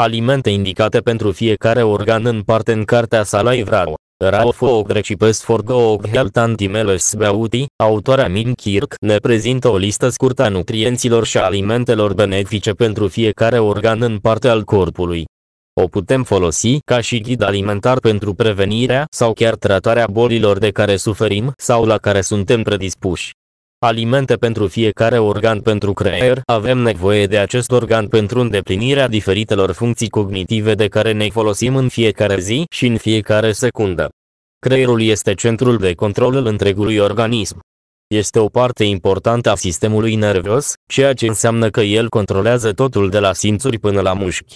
Alimente indicate pentru fiecare organ în parte în cartea sa Laivrao. for Grecipes Health Antimeles Beauty, autoarea Min Kirk, ne prezintă o listă scurtă a nutrienților și alimentelor benefice pentru fiecare organ în parte al corpului. O putem folosi ca și ghid alimentar pentru prevenirea sau chiar tratarea bolilor de care suferim sau la care suntem predispuși alimente pentru fiecare organ pentru creier, avem nevoie de acest organ pentru îndeplinirea diferitelor funcții cognitive de care ne folosim în fiecare zi și în fiecare secundă. Creierul este centrul de control al întregului organism. Este o parte importantă a sistemului nervos, ceea ce înseamnă că el controlează totul de la simțuri până la mușchi.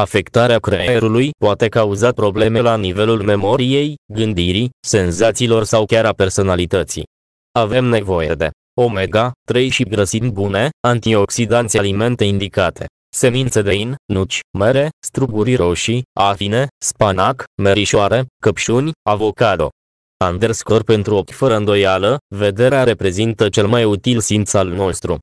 Afectarea creierului poate cauza probleme la nivelul memoriei, gândirii, senzațiilor sau chiar a personalității. Avem nevoie de omega, 3 și grăsimi bune, antioxidanți alimente indicate. Semințe de in, nuci, mere, struguri roșii, afine, spanac, merișoare, căpșuni, avocado. Underscore pentru ochi fără îndoială, vederea reprezintă cel mai util simț al nostru.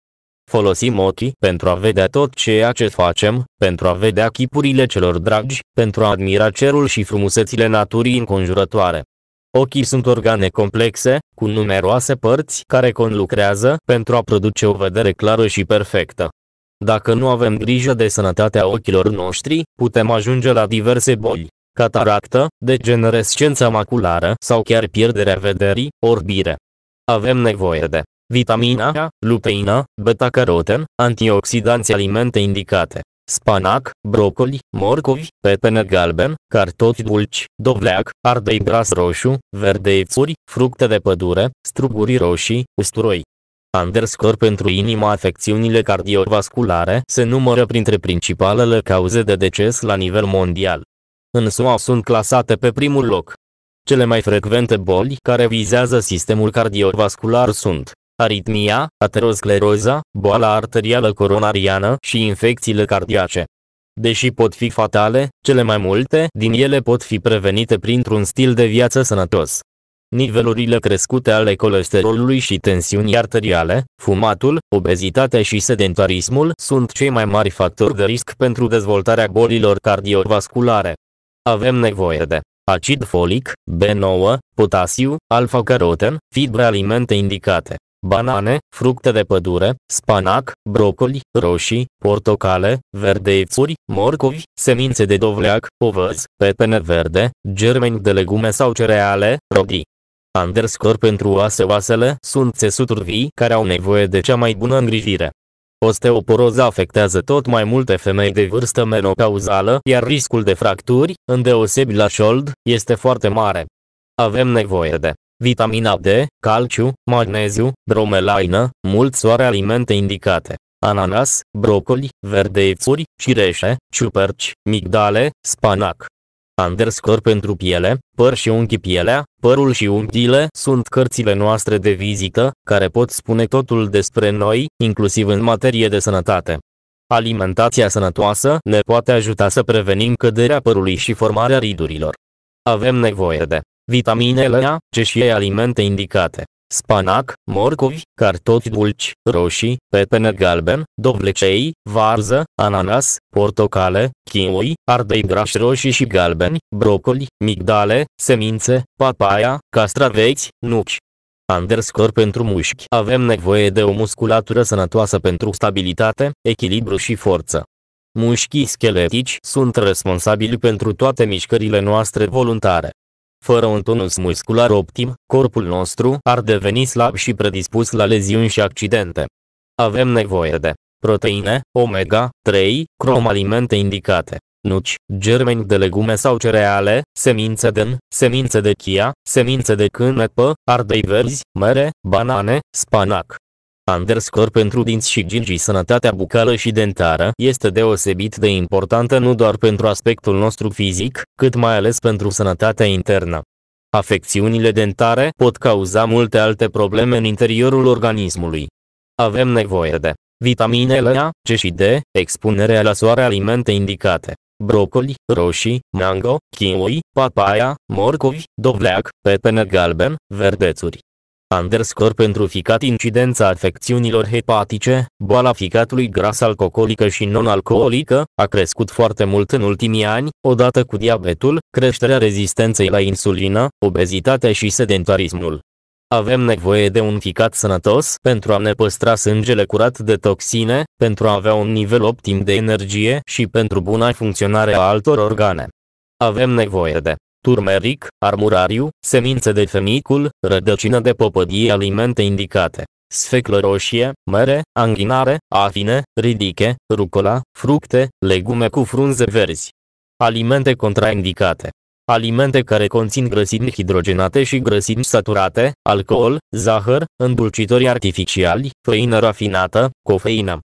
Folosim ochii pentru a vedea tot ceea ce facem, pentru a vedea chipurile celor dragi, pentru a admira cerul și frumusețile naturii înconjurătoare. Ochii sunt organe complexe, cu numeroase părți care conlucrează pentru a produce o vedere clară și perfectă. Dacă nu avem grijă de sănătatea ochilor noștri, putem ajunge la diverse boli, cataractă, degenerescența maculară sau chiar pierderea vederii, orbire. Avem nevoie de vitamina A, luteină, beta-caroten, antioxidanți alimente indicate spanac, brocoli, morcovi, pepene galben, cartofi dulci, dovleac, ardei gras roșu, verdeițuri, fructe de pădure, struguri roșii, usturoi. Underscore pentru inima afecțiunile cardiovasculare se numără printre principalele cauze de deces la nivel mondial. În SUA sunt clasate pe primul loc. Cele mai frecvente boli care vizează sistemul cardiovascular sunt aritmia, ateroscleroza, boala arterială coronariană și infecțiile cardiace. Deși pot fi fatale, cele mai multe din ele pot fi prevenite printr-un stil de viață sănătos. Nivelurile crescute ale colesterolului și tensiunii arteriale, fumatul, obezitatea și sedentarismul sunt cei mai mari factori de risc pentru dezvoltarea bolilor cardiovasculare. Avem nevoie de acid folic, B9, potasiu, alfa-caroten, fibre alimente indicate banane, fructe de pădure, spanac, brocoli, roșii, portocale, verdeițuri, morcovi, semințe de dovleac, ovăz, pepene verde, germeni de legume sau cereale, rodii. Underscore pentru oase oasele sunt țesuturi vii care au nevoie de cea mai bună îngrijire. Osteoporoza afectează tot mai multe femei de vârstă menopauzală, iar riscul de fracturi, îndeosebi la șold, este foarte mare. Avem nevoie de vitamina D, calciu, magneziu, bromelaină, mult soare alimente indicate. Ananas, brocoli, verdeițuri, cireșe, ciuperci, migdale, spanac. Underscore pentru piele, păr și unghi pielea, părul și unghiile sunt cărțile noastre de vizită, care pot spune totul despre noi, inclusiv în materie de sănătate. Alimentația sănătoasă ne poate ajuta să prevenim căderea părului și formarea ridurilor. Avem nevoie de Vitaminele A, C și E alimente indicate. Spanac, morcovi, cartofi dulci, roșii, pepene galben, dovlecei, varză, ananas, portocale, kiwi, ardei grași roșii și galbeni, brocoli, migdale, semințe, papaya, castraveți, nuci. Underscore pentru mușchi. Avem nevoie de o musculatură sănătoasă pentru stabilitate, echilibru și forță. Mușchii scheletici sunt responsabili pentru toate mișcările noastre voluntare. Fără un tonus muscular optim, corpul nostru ar deveni slab și predispus la leziuni și accidente. Avem nevoie de proteine, omega-3, cromalimente alimente indicate, nuci, germeni de legume sau cereale, semințe de n, semințe de chia, semințe de cânepă, ardei verzi, mere, banane, spanac, underscore pentru dinți și gingi sănătatea bucală și dentară este deosebit de importantă nu doar pentru aspectul nostru fizic, cât mai ales pentru sănătatea internă. Afecțiunile dentare pot cauza multe alte probleme în interiorul organismului. Avem nevoie de vitaminele A, C și D, expunerea la soare alimente indicate, brocoli, roșii, mango, kiwi, papaya, morcovi, dovleac, pepene galben, verdețuri, Underscore pentru ficat incidența afecțiunilor hepatice, boala ficatului gras alcoolică și non-alcoolică, a crescut foarte mult în ultimii ani, odată cu diabetul, creșterea rezistenței la insulină, obezitatea și sedentarismul. Avem nevoie de un ficat sănătos pentru a ne păstra sângele curat de toxine, pentru a avea un nivel optim de energie și pentru buna funcționare a altor organe. Avem nevoie de turmeric, armurariu, semințe de fenicul, rădăcină de popădie alimente indicate. Sfeclă roșie, mere, anghinare, afine, ridiche, rucola, fructe, legume cu frunze verzi. Alimente contraindicate. Alimente care conțin grăsimi hidrogenate și grăsimi saturate, alcool, zahăr, îndulcitori artificiali, făină rafinată, cofeină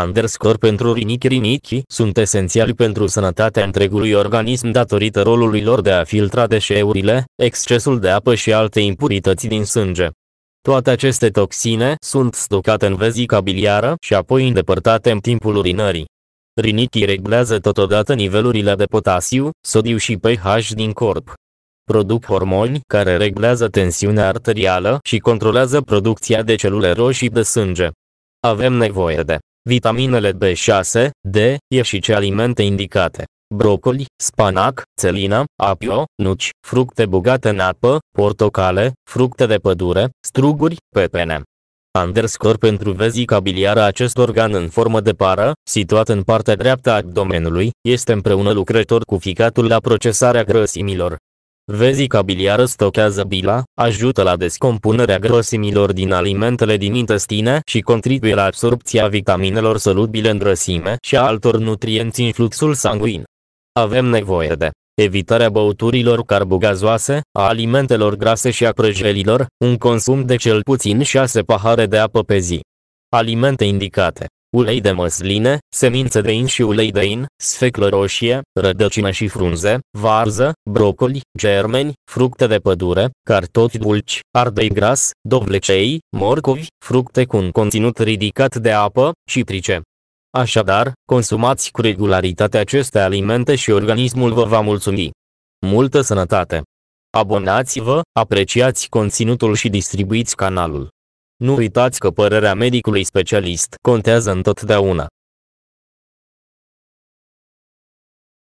underscore pentru rinichi rinichi sunt esențiali pentru sănătatea întregului organism datorită rolului lor de a filtra deșeurile, excesul de apă și alte impurități din sânge. Toate aceste toxine sunt stocate în vezica biliară și apoi îndepărtate în timpul urinării. Rinichii reglează totodată nivelurile de potasiu, sodiu și pH din corp. Produc hormoni care reglează tensiunea arterială și controlează producția de celule roșii de sânge. Avem nevoie de Vitaminele B6, D, E și ce alimente indicate. Brocoli, spanac, celina, apio, nuci, fructe bogate în apă, portocale, fructe de pădure, struguri, pepene. Underscore pentru vezica biliară acest organ în formă de pară, situat în partea dreaptă a abdomenului, este împreună lucrător cu ficatul la procesarea grăsimilor. Vezica biliară stochează bila, ajută la descompunerea grăsimilor din alimentele din intestine și contribuie la absorpția vitaminelor solubile în grăsime și a altor nutrienți în fluxul sanguin. Avem nevoie de evitarea băuturilor carbogazoase, a alimentelor grase și a prăjelilor, un consum de cel puțin 6 pahare de apă pe zi. Alimente indicate ulei de măsline, semințe de in și ulei de in, sfeclă roșie, rădăcină și frunze, varză, brocoli, germeni, fructe de pădure, cartofi dulci, ardei gras, dovlecei, morcovi, fructe cu un conținut ridicat de apă, citrice. Așadar, consumați cu regularitate aceste alimente și organismul vă va mulțumi. Multă sănătate! Abonați-vă, apreciați conținutul și distribuiți canalul. Nu uitați că părerea medicului specialist contează întotdeauna.